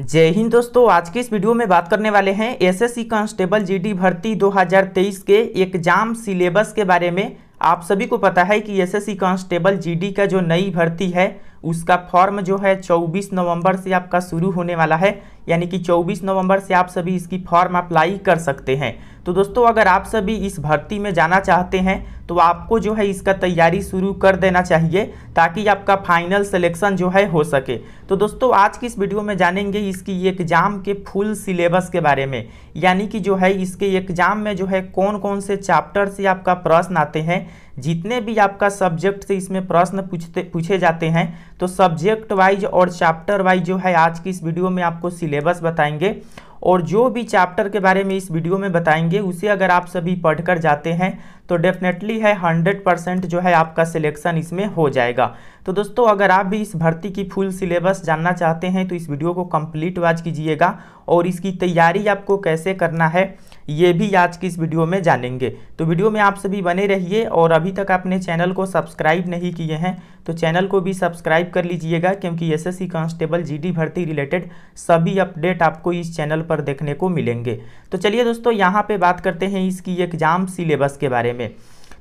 जय हिंद दोस्तों आज के इस वीडियो में बात करने वाले हैं एसएससी कांस्टेबल जीडी भर्ती 2023 के एग्जाम सिलेबस के बारे में आप सभी को पता है कि एसएससी कांस्टेबल जीडी का जो नई भर्ती है उसका फॉर्म जो है 24 नवंबर से आपका शुरू होने वाला है यानी कि 24 नवंबर से आप सभी इसकी फॉर्म अप्लाई कर सकते हैं तो दोस्तों अगर आप सभी इस भर्ती में जाना चाहते हैं तो आपको जो है इसका तैयारी शुरू कर देना चाहिए ताकि आपका फाइनल सिलेक्शन जो है हो सके तो दोस्तों आज की इस वीडियो में जानेंगे इसकी एग्ज़ाम के फुल सिलेबस के बारे में यानी कि जो है इसके एग्ज़ाम में जो है कौन कौन से चैप्टर से आपका प्रश्न आते हैं जितने भी आपका सब्जेक्ट से इसमें प्रश्न पूछते पूछे जाते हैं तो सब्जेक्ट वाइज और चैप्टर वाइज जो है आज की इस वीडियो में आपको सिलेबस बताएंगे और जो भी चैप्टर के बारे में इस वीडियो में बताएंगे उसे अगर आप सभी पढ़कर जाते हैं तो डेफिनेटली है 100 परसेंट जो है आपका सिलेक्शन इसमें हो जाएगा तो दोस्तों अगर आप भी इस भर्ती की फुल सिलेबस जानना चाहते हैं तो इस वीडियो को कंप्लीट वाच कीजिएगा और इसकी तैयारी आपको कैसे करना है ये भी आज की इस वीडियो में जानेंगे तो वीडियो में आप सभी बने रहिए और अभी तक आपने चैनल को सब्सक्राइब नहीं किए हैं तो चैनल को भी सब्सक्राइब कर लीजिएगा क्योंकि एस एस कांस्टेबल जी भर्ती रिलेटेड सभी अपडेट आपको इस चैनल पर देखने को मिलेंगे तो चलिए दोस्तों यहाँ पर बात करते हैं इसकी एग्ज़ाम सिलेबस के बारे में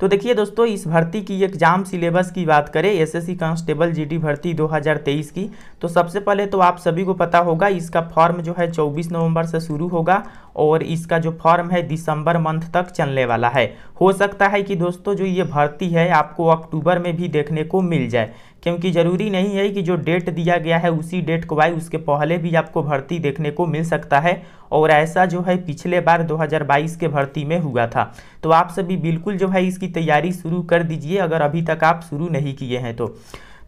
तो देखिए दोस्तों इस भर्ती की एग्जाम सिलेबस की बात करें एसएससी कांस्टेबल जीडी भर्ती 2023 की तो सबसे पहले तो आप सभी को पता होगा इसका फॉर्म जो है 24 नवंबर से शुरू होगा और इसका जो फॉर्म है दिसंबर मंथ तक चलने वाला है हो सकता है कि दोस्तों जो ये भर्ती है आपको अक्टूबर में भी देखने को मिल जाए क्योंकि ज़रूरी नहीं है कि जो डेट दिया गया है उसी डेट को आए उसके पहले भी आपको भर्ती देखने को मिल सकता है और ऐसा जो है पिछले बार 2022 के भर्ती में हुआ था तो आप सभी बिल्कुल जो है इसकी तैयारी शुरू कर दीजिए अगर अभी तक आप शुरू नहीं किए हैं तो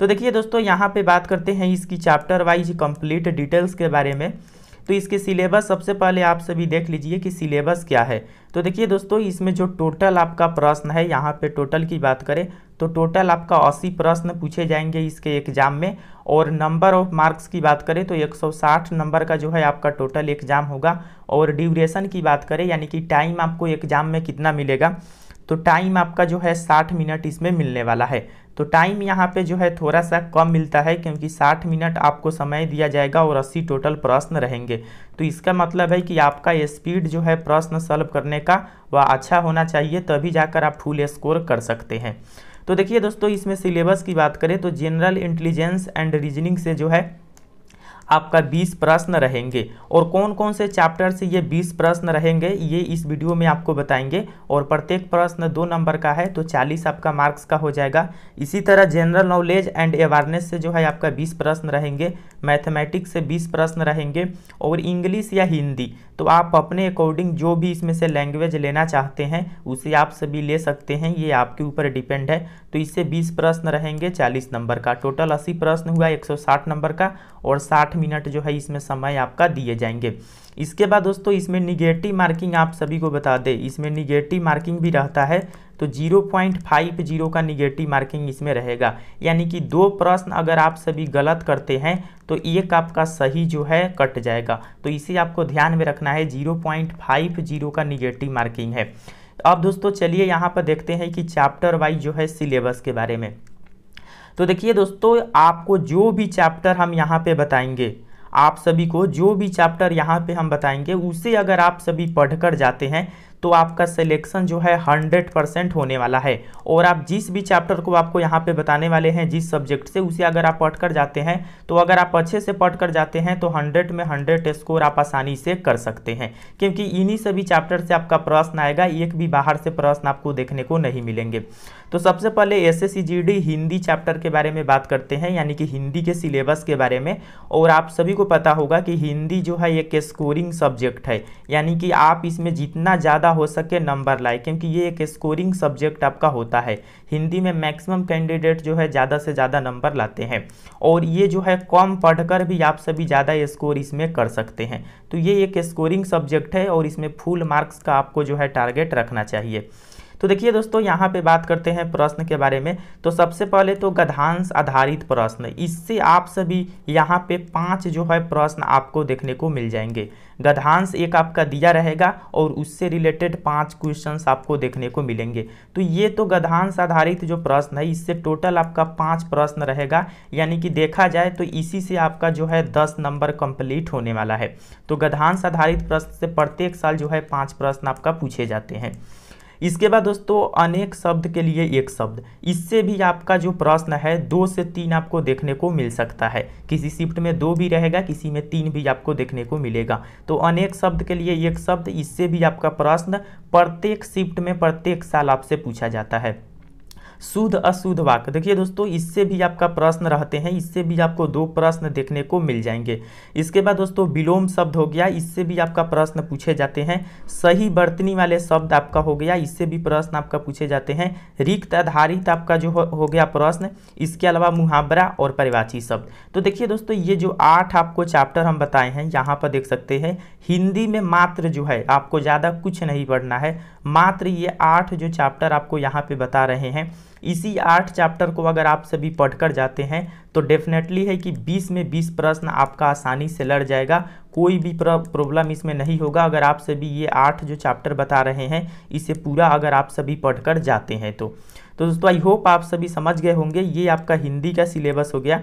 तो देखिए दोस्तों यहाँ पे बात करते हैं इसकी चैप्टर वाइज कंप्लीट डिटेल्स के बारे में तो इसके सिलेबस सबसे पहले आप सभी देख लीजिए कि सिलेबस क्या है तो देखिए दोस्तों इसमें जो टोटल आपका प्रश्न है यहाँ पे टोटल की बात करें तो टोटल आपका 80 प्रश्न पूछे जाएंगे इसके एग्जाम में और नंबर ऑफ मार्क्स की बात करें तो 160 नंबर का जो है आपका टोटल एग्जाम होगा और ड्यूरेशन की बात करें यानी कि टाइम आपको एग्जाम में कितना मिलेगा तो टाइम आपका जो है 60 मिनट इसमें मिलने वाला है तो टाइम यहाँ पे जो है थोड़ा सा कम मिलता है क्योंकि 60 मिनट आपको समय दिया जाएगा और 80 टोटल प्रश्न रहेंगे तो इसका मतलब है कि आपका स्पीड जो है प्रश्न सॉल्व करने का वह अच्छा होना चाहिए तभी जाकर आप फुल स्कोर कर सकते हैं तो देखिए दोस्तों इसमें सिलेबस की बात करें तो जनरल इंटेलिजेंस एंड रीजनिंग से जो है आपका 20 प्रश्न रहेंगे और कौन कौन से चैप्टर से ये 20 प्रश्न रहेंगे ये इस वीडियो में आपको बताएंगे और प्रत्येक प्रश्न दो नंबर का है तो 40 आपका मार्क्स का हो जाएगा इसी तरह जनरल नॉलेज एंड अवेयरनेस से जो है आपका 20 प्रश्न रहेंगे मैथमेटिक्स से 20 प्रश्न रहेंगे और इंग्लिश या हिंदी तो आप अपने अकॉर्डिंग जो भी इसमें से लैंग्वेज लेना चाहते हैं उसे आप सभी ले सकते हैं ये आपके ऊपर डिपेंड है तो इससे बीस प्रश्न रहेंगे चालीस नंबर का टोटल अस्सी प्रश्न हुआ एक नंबर का और साठ साठ मिनट जो है इसमें समय आपका दिए जाएंगे इसके बाद दोस्तों इसमें निगेटिव मार्किंग आप सभी को बता दें इसमें निगेटिव मार्किंग भी रहता है तो 0.50 का निगेटिव मार्किंग इसमें रहेगा यानी कि दो प्रश्न अगर आप सभी गलत करते हैं तो एक आपका सही जो है कट जाएगा तो इसे आपको ध्यान में रखना है जीरो का निगेटिव मार्किंग है अब दोस्तों चलिए यहाँ पर देखते हैं कि चैप्टर वाइज जो है सिलेबस के बारे में तो देखिए दोस्तों आपको जो भी चैप्टर हम यहाँ पे बताएंगे आप सभी को जो भी चैप्टर यहाँ पे हम बताएंगे उसे अगर आप सभी पढ़कर जाते हैं तो आपका सिलेक्शन जो है हंड्रेड परसेंट होने वाला है और आप जिस भी चैप्टर को आपको यहाँ पे बताने वाले हैं जिस सब्जेक्ट से उसे अगर आप पढ़ कर जाते हैं तो अगर आप अच्छे से पढ़ कर जाते हैं तो हंड्रेड में हंड्रेड स्कोर आप आसानी से कर सकते हैं क्योंकि इन्हीं सभी चैप्टर से आपका प्रश्न आएगा एक भी बाहर से प्रश्न आपको देखने को नहीं मिलेंगे तो सबसे पहले एस एस हिंदी चैप्टर के बारे में बात करते हैं यानी कि हिंदी के सिलेबस के बारे में और आप सभी को पता होगा कि हिंदी जो है एक स्कोरिंग सब्जेक्ट है यानी कि आप इसमें जितना ज़्यादा हो सके नंबर लाए क्योंकि ये एक स्कोरिंग सब्जेक्ट आपका होता है हिंदी में मैक्सिमम कैंडिडेट जो है ज़्यादा से ज़्यादा नंबर लाते हैं और ये जो है कम पढ़कर भी आप सभी ज़्यादा स्कोर इसमें कर सकते हैं तो ये एक स्कोरिंग सब्जेक्ट है और इसमें फुल मार्क्स का आपको जो है टारगेट रखना चाहिए तो देखिए दोस्तों यहाँ पे बात करते हैं प्रश्न के बारे में तो सबसे पहले तो गधांश आधारित प्रश्न इससे आप सभी यहाँ पे पांच जो है प्रश्न आपको देखने को मिल जाएंगे गधांश एक आपका दिया रहेगा और उससे रिलेटेड पांच क्वेश्चंस आपको देखने को मिलेंगे तो ये तो गधांश आधारित जो प्रश्न है इससे टोटल आपका पाँच प्रश्न रहेगा यानी कि देखा जाए तो इसी से आपका जो है दस नंबर कंप्लीट होने वाला है तो गधांश आधारित प्रश्न से प्रत्येक साल जो है पाँच प्रश्न आपका पूछे जाते हैं इसके बाद दोस्तों अनेक शब्द के लिए एक शब्द इससे भी आपका जो प्रश्न है दो से तीन आपको देखने को मिल सकता है किसी शिफ्ट में दो भी रहेगा किसी में तीन भी आपको देखने को मिलेगा तो अनेक शब्द के लिए एक शब्द इससे भी आपका प्रश्न प्रत्येक शिफ्ट में प्रत्येक साल आपसे पूछा जाता है शुद्ध अशुद्ध वाक्य देखिए दोस्तों इससे भी आपका प्रश्न रहते हैं इससे भी आपको दो प्रश्न देखने को मिल जाएंगे इसके बाद दोस्तों विलोम शब्द हो गया इससे भी आपका प्रश्न पूछे जाते हैं सही बर्तनी वाले शब्द आपका हो गया इससे भी प्रश्न आपका पूछे जाते हैं रिक्त आधारित आपका जो हो गया प्रश्न इसके अलावा मुहावरा और परिवाची शब्द तो देखिए दोस्तों ये जो आठ आपको चैप्टर हम बताए हैं यहाँ पर देख सकते हैं हिंदी में मात्र जो है आपको ज़्यादा कुछ नहीं पढ़ना है मात्र ये आठ जो चैप्टर आपको यहाँ पर बता रहे हैं इसी आठ चैप्टर को अगर आप सभी पढ़कर जाते हैं तो डेफिनेटली है कि 20 में 20 प्रश्न आपका आसानी से लड़ जाएगा कोई भी प्रॉब्लम इसमें नहीं होगा अगर आप सभी ये आठ जो चैप्टर बता रहे हैं इसे पूरा अगर आप सभी पढ़कर जाते हैं तो तो दोस्तों आई होप आप सभी समझ गए होंगे ये आपका हिंदी का सिलेबस हो गया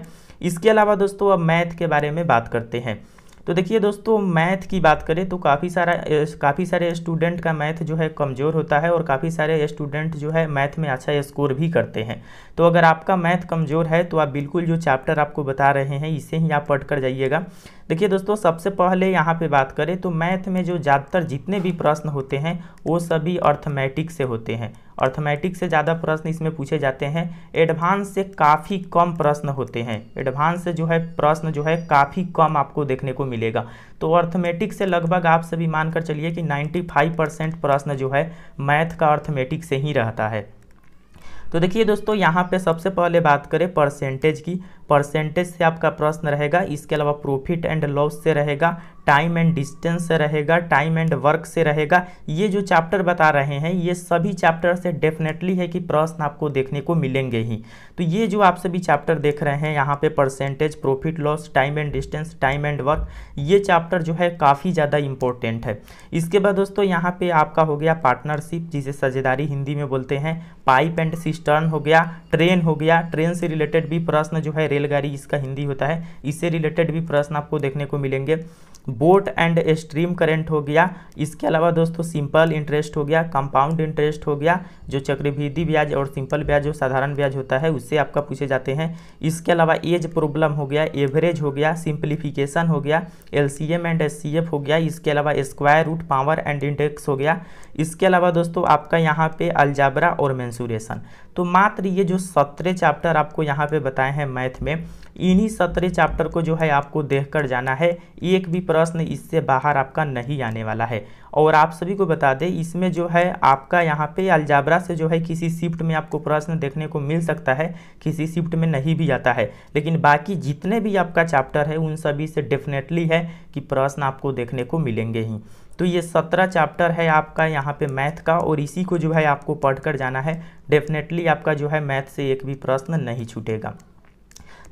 इसके अलावा दोस्तों अब मैथ के बारे में बात करते हैं तो देखिए दोस्तों मैथ की बात करें तो काफ़ी सारा काफ़ी सारे स्टूडेंट का मैथ जो है कमज़ोर होता है और काफ़ी सारे स्टूडेंट जो है मैथ में अच्छा स्कोर भी करते हैं तो अगर आपका मैथ कमज़ोर है तो आप बिल्कुल जो चैप्टर आपको बता रहे हैं इसे ही आप पढ़ कर जाइएगा देखिए दोस्तों सबसे पहले यहाँ पर बात करें तो मैथ में जो ज़्यादातर जितने भी प्रश्न होते हैं वो सभी अर्थमेटिक से होते हैं अर्थमेटिक से ज़्यादा प्रश्न इसमें पूछे जाते हैं एडवांस से काफ़ी कम प्रश्न होते हैं एडवांस से जो है प्रश्न जो है काफ़ी कम आपको देखने को मिलेगा तो अर्थमेटिक से लगभग आप सभी मानकर चलिए कि 95 परसेंट प्रश्न जो है मैथ का अर्थमेटिक से ही रहता है तो देखिए दोस्तों यहाँ पे सबसे पहले बात करें परसेंटेज की परसेंटेज से आपका प्रश्न रहेगा इसके अलावा प्रॉफिट एंड लॉस से रहेगा टाइम एंड डिस्टेंस से रहेगा टाइम एंड वर्क से रहेगा ये जो चैप्टर बता रहे हैं ये सभी चैप्टर से डेफिनेटली है कि प्रश्न आपको देखने को मिलेंगे ही तो ये जो आप सभी चैप्टर देख रहे हैं यहाँ पे percentage profit loss time and distance time and work ये चैप्टर जो है काफ़ी ज़्यादा इंपॉर्टेंट है इसके बाद दोस्तों यहाँ पे आपका हो गया पार्टनरशिप जिसे सजेदारी हिंदी में बोलते हैं पाइप एंड सिस्टर्न हो गया ट्रेन हो गया ट्रेन से रिलेटेड भी प्रश्न जो है रेल रेलगाड़ी इसका हिंदी होता है इससे रिलेटेड भी प्रश्न आपको देखने को मिलेंगे बोट एंड स्ट्रीम करंट हो गया इसके अलावा दोस्तों सिंपल इंटरेस्ट हो गया कंपाउंड इंटरेस्ट हो गया जो चक्रवृद्धि ब्याज और सिंपल ब्याज जो साधारण ब्याज होता है उससे आपका पूछे जाते हैं इसके अलावा एज प्रॉब्लम हो गया एवरेज हो गया सिंप्लीफिकेशन हो गया एल एंड एस हो गया इसके अलावा square root power and index हो गया इसके अलावा दोस्तों आपका यहाँ पे अलजाबरा और मैंसूरेशन तो मात्र ये जो सत्रह चैप्टर आपको यहाँ पे बताए हैं मैथ में इन्हीं सत्रह चैप्टर को जो है आपको देखकर जाना है एक भी प्रश्न इससे बाहर आपका नहीं आने वाला है और आप सभी को बता दें इसमें जो है आपका यहाँ पे अलजाबरा से जो है किसी शिफ्ट में आपको प्रश्न देखने को मिल सकता है किसी शिफ्ट में नहीं भी आता है लेकिन बाकी जितने भी आपका चैप्टर है उन सभी से डेफिनेटली है कि प्रश्न आपको देखने को मिलेंगे ही तो ये सत्रह चैप्टर है आपका यहाँ पे मैथ का और इसी को जो है आपको पढ़कर जाना है डेफिनेटली आपका जो है मैथ से एक भी प्रश्न नहीं छूटेगा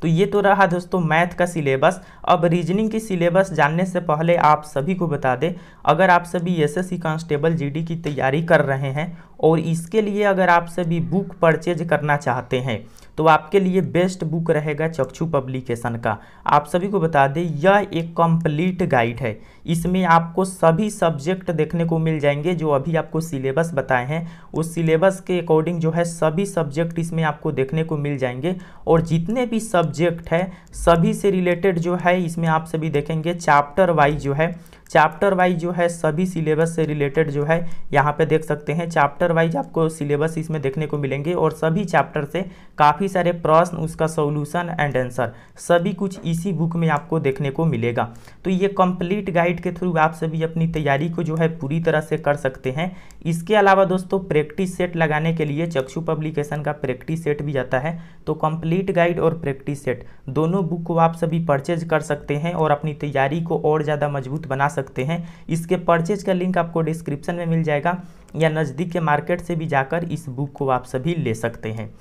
तो ये तो रहा दोस्तों मैथ का सिलेबस अब रीजनिंग की सिलेबस जानने से पहले आप सभी को बता दें अगर आप सभी एसएससी कांस्टेबल जीडी की तैयारी कर रहे हैं और इसके लिए अगर आप सभी बुक परचेज करना चाहते हैं तो आपके लिए बेस्ट बुक रहेगा चक्षु पब्लिकेशन का आप सभी को बता दें यह एक कंप्लीट गाइड है इसमें आपको सभी सब्जेक्ट देखने को मिल जाएंगे जो अभी आपको सिलेबस बताए हैं उस सिलेबस के अकॉर्डिंग जो है सभी सब्जेक्ट इसमें आपको देखने को मिल जाएंगे और जितने भी सब्जेक्ट है सभी से रिलेटेड जो है इसमें आप सभी देखेंगे चैप्टर वाइज जो है चैप्टर वाइज जो है सभी सिलेबस से रिलेटेड जो है यहाँ पे देख सकते हैं चैप्टर वाइज आपको सिलेबस इसमें देखने को मिलेंगे और सभी चैप्टर से काफ़ी सारे प्रश्न उसका सोल्यूशन एंड आंसर सभी कुछ इसी बुक में आपको देखने को मिलेगा तो ये कंप्लीट गाइड के थ्रू आप सभी अपनी तैयारी को जो है पूरी तरह से कर सकते हैं इसके अलावा दोस्तों प्रैक्टिस सेट लगाने के लिए चक्षु पब्लिकेशन का प्रैक्टिस सेट भी जाता है तो कंप्लीट गाइड और प्रैक्टिस सेट दोनों बुक को आप सभी परचेज कर सकते हैं और अपनी तैयारी को और ज़्यादा मजबूत बना सकते सकते हैं इसके परचेज का लिंक आपको डिस्क्रिप्शन में मिल जाएगा या नज़दीक के मार्केट से भी जाकर इस बुक को आप सभी ले सकते हैं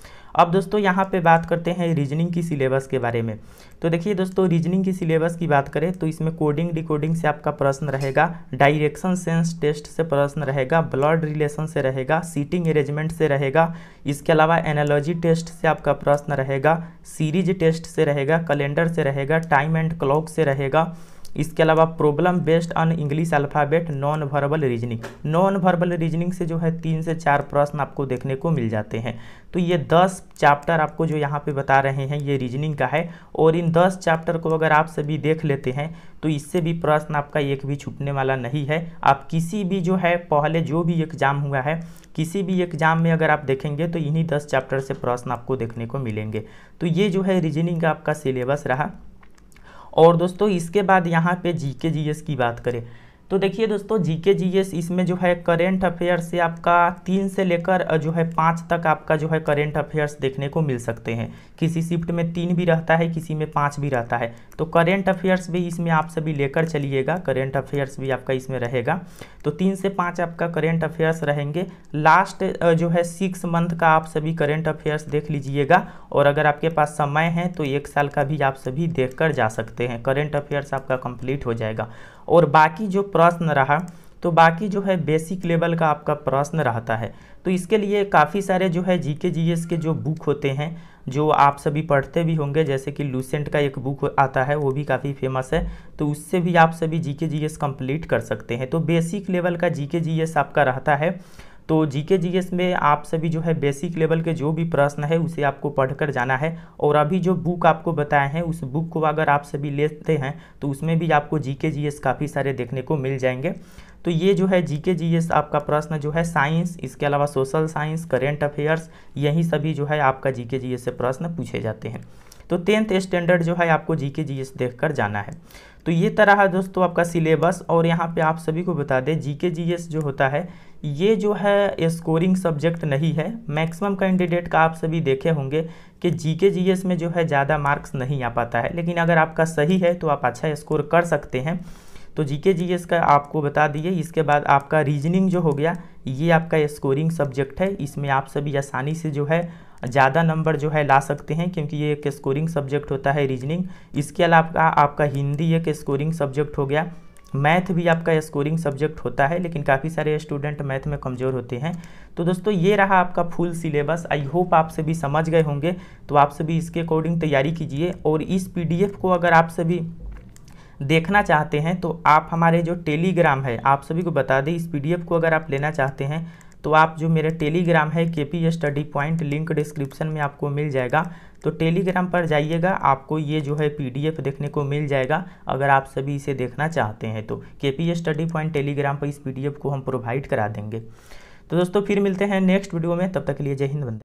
अब दोस्तों यहाँ पे बात करते हैं रीजनिंग की सिलेबस के बारे में तो देखिए दोस्तों रीजनिंग की सिलेबस की बात करें तो इसमें कोडिंग डिकोडिंग से आपका प्रश्न रहेगा डायरेक्शन सेंस टेस्ट से प्रश्न रहेगा ब्लड रिलेशन से रहेगा सीटिंग अरेंजमेंट से रहेगा इसके अलावा एनालॉजी टेस्ट से आपका प्रश्न रहेगा सीरीज टेस्ट से रहेगा कैलेंडर से रहेगा टाइम एंड क्लॉक से रहेगा इसके अलावा problem based on English alphabet non verbal reasoning non verbal reasoning से जो है तीन से चार प्रश्न आपको देखने को मिल जाते हैं तो ये दस चैप्टर आपको जो यहाँ पे बता रहे हैं ये रीजनिंग का है और इन दस चैप्टर को अगर आप सभी देख लेते हैं तो इससे भी प्रश्न आपका एक भी छूटने वाला नहीं है आप किसी भी जो है पहले जो भी एग्ज़ाम हुआ है किसी भी एग्ज़ाम में अगर आप देखेंगे तो इन्हीं दस चैप्टर से प्रश्न आपको देखने को मिलेंगे तो ये जो है रीजनिंग का आपका सिलेबस रहा और दोस्तों इसके बाद यहाँ पे जीके जीएस की बात करें तो देखिए दोस्तों जीके जीएस इसमें जो है करेंट अफेयर्स से आपका तीन से लेकर जो है पाँच तक आपका जो है करेंट अफेयर्स देखने को मिल सकते हैं किसी शिफ्ट में तीन भी रहता है किसी में पाँच भी रहता है तो करेंट अफेयर्स भी इसमें आप सभी लेकर चलिएगा करेंट अफेयर्स भी आपका इसमें रहेगा तो तीन से पाँच आपका करेंट अफेयर्स रहेंगे लास्ट जो है सिक्स मंथ का आप सभी करेंट अफेयर्स देख लीजिएगा और अगर आपके पास समय है तो एक साल का भी आप सभी देख कर जा सकते हैं करेंट अफेयर्स आपका कंप्लीट हो जाएगा और बाकी जो प्रश्न रहा तो बाकी जो है बेसिक लेवल का आपका प्रश्न रहता है तो इसके लिए काफ़ी सारे जो है जीके जीएस के जो बुक होते हैं जो आप सभी पढ़ते भी होंगे जैसे कि लूसेंट का एक बुक आता है वो भी काफ़ी फेमस है तो उससे भी आप सभी जीके जीएस कंप्लीट कर सकते हैं तो बेसिक लेवल का जीके जीएस आपका रहता है तो जीके जीएस में आप सभी जो है बेसिक लेवल के जो भी प्रश्न है उसे आपको पढ़कर जाना है और अभी जो बुक आपको बताए हैं उस बुक को अगर आप सभी लेते हैं तो उसमें भी आपको जीके जीएस काफ़ी सारे देखने को मिल जाएंगे तो ये जो है जीके जीएस आपका प्रश्न जो है साइंस इसके अलावा सोशल साइंस करेंट अफेयर्स यही सभी जो है आपका जी के से प्रश्न पूछे जाते हैं तो टेंथ स्टैंडर्ड जो है आपको जी के जी एस देख कर जाना है तो ये तरह है दोस्तों आपका सिलेबस और यहाँ पे आप सभी को बता दें जी के जी एस जो होता है ये जो है स्कोरिंग सब्जेक्ट नहीं है मैक्सिमम कैंडिडेट का आप सभी देखे होंगे कि जी के जी एस में जो है ज़्यादा मार्क्स नहीं आ पाता है लेकिन अगर आपका सही है तो आप अच्छा स्कोर कर सकते हैं तो जी के जी एस का आपको बता दिए इसके बाद आपका रीजनिंग जो हो गया ये आपका स्कोरिंग सब्जेक्ट है इसमें आप सभी आसानी से जो है ज़्यादा नंबर जो है ला सकते हैं क्योंकि ये एक स्कोरिंग सब्जेक्ट होता है रीजनिंग इसके अलावा आपका हिंदी एक स्कोरिंग सब्जेक्ट हो गया मैथ भी आपका स्कोरिंग सब्जेक्ट होता है लेकिन काफ़ी सारे स्टूडेंट मैथ में कमज़ोर होते हैं तो दोस्तों ये रहा आपका फुल सिलेबस आई होप आप सभी समझ गए होंगे तो आप सभी इसके अकॉर्डिंग तैयारी कीजिए और इस पीडीएफ को अगर आप सभी देखना चाहते हैं तो आप हमारे जो टेलीग्राम है आप सभी को बता दें इस पी को अगर आप लेना चाहते हैं तो आप जो मेरा टेलीग्राम है के P study point link description में आपको मिल जाएगा तो टेलीग्राम पर जाइएगा आपको ये जो है पीडीएफ देखने को मिल जाएगा अगर आप सभी इसे देखना चाहते हैं तो के पी स्टडी पॉइंट टेलीग्राम पर इस पीडीएफ को हम प्रोवाइड करा देंगे तो दोस्तों फिर मिलते हैं नेक्स्ट वीडियो में तब तक के लिए जय हिंद बंदे